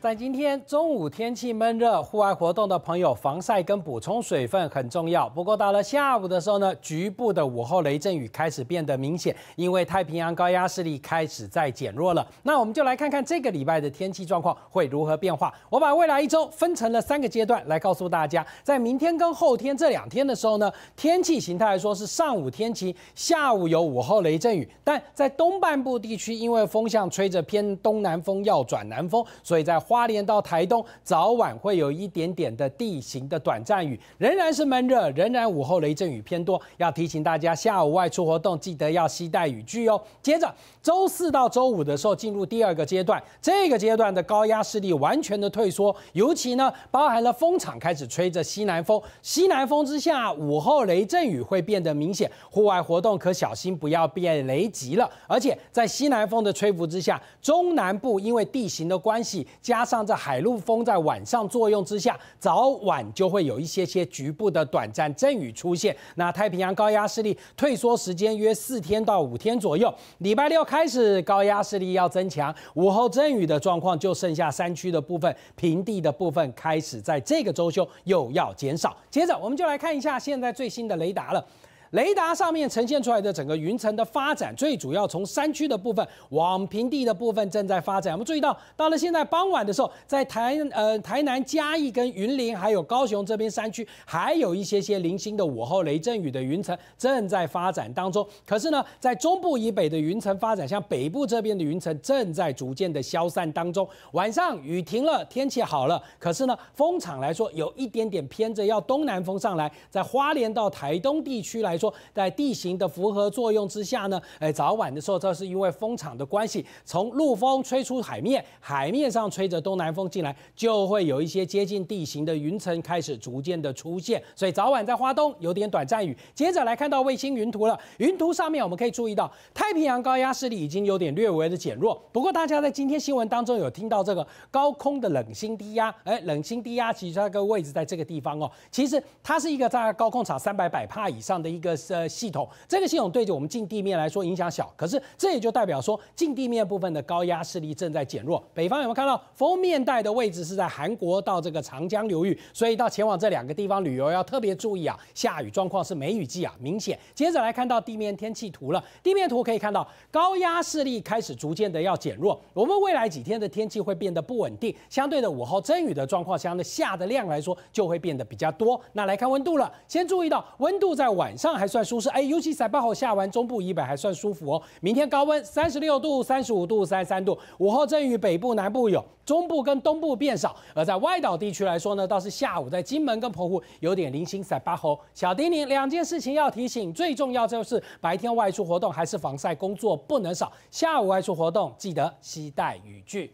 在今天中午，天气闷热，户外活动的朋友防晒跟补充水分很重要。不过到了下午的时候呢，局部的午后雷阵雨开始变得明显，因为太平洋高压势力开始在减弱了。那我们就来看看这个礼拜的天气状况会如何变化。我把未来一周分成了三个阶段来告诉大家，在明天跟后天这两天的时候呢，天气形态来说是上午天气，下午有午后雷阵雨，但在东半部地区，因为风向吹着偏东南风，要转南风，所以在花莲到台东早晚会有一点点的地形的短暂雨，仍然是闷热，仍然午后雷阵雨偏多。要提醒大家，下午外出活动记得要携带雨具哦。接着，周四到周五的时候进入第二个阶段，这个阶段的高压势力完全的退缩，尤其呢包含了风场开始吹着西南风，西南风之下午后雷阵雨会变得明显，户外活动可小心不要变雷急了。而且在西南风的吹拂之下，中南部因为地形的关系加加上这海陆风在晚上作用之下，早晚就会有一些些局部的短暂阵雨出现。那太平洋高压势力退缩时间约四天到五天左右。礼拜六开始高压势力要增强，午后阵雨的状况就剩下山区的部分、平地的部分开始在这个周休又要减少。接着我们就来看一下现在最新的雷达了。雷达上面呈现出来的整个云层的发展，最主要从山区的部分往平地的部分正在发展。我们注意到，到了现在傍晚的时候，在台呃台南嘉义跟云林，还有高雄这边山区，还有一些些零星的午后雷阵雨的云层正在发展当中。可是呢，在中部以北的云层发展，像北部这边的云层正在逐渐的消散当中。晚上雨停了，天气好了，可是呢，风场来说有一点点偏着，要东南风上来，在花莲到台东地区来。说在地形的符合作用之下呢，哎，早晚的时候，这是因为风场的关系，从陆风吹出海面，海面上吹着东南风进来，就会有一些接近地形的云层开始逐渐的出现。所以早晚在花东有点短暂雨。接着来看到卫星云图了，云图上面我们可以注意到，太平洋高压势力已经有点略微的减弱。不过大家在今天新闻当中有听到这个高空的冷心低压，哎，冷心低压其实那个位置在这个地方哦，其实它是一个在高空场三百百帕以上的一个。的呃系统，这个系统对着我们近地面来说影响小，可是这也就代表说近地面部分的高压势力正在减弱。北方有没有看到封面带的位置是在韩国到这个长江流域，所以到前往这两个地方旅游要特别注意啊，下雨状况是梅雨季啊，明显。接着来看到地面天气图了，地面图可以看到高压势力开始逐渐的要减弱，我们未来几天的天气会变得不稳定，相对的午后阵雨的状况，相对下的量来说就会变得比较多。那来看温度了，先注意到温度在晚上。还算舒适，哎，尤其在八号下完，中部、以北还算舒服哦。明天高温三十六度、三十五度、三十三度，午后阵雨，北部、南部有，中部跟东部变少。而在外岛地区来说呢，倒是下午在金门跟澎湖有点零星在八号。小叮咛，两件事情要提醒，最重要就是白天外出活动还是防晒工作不能少，下午外出活动记得携带雨具。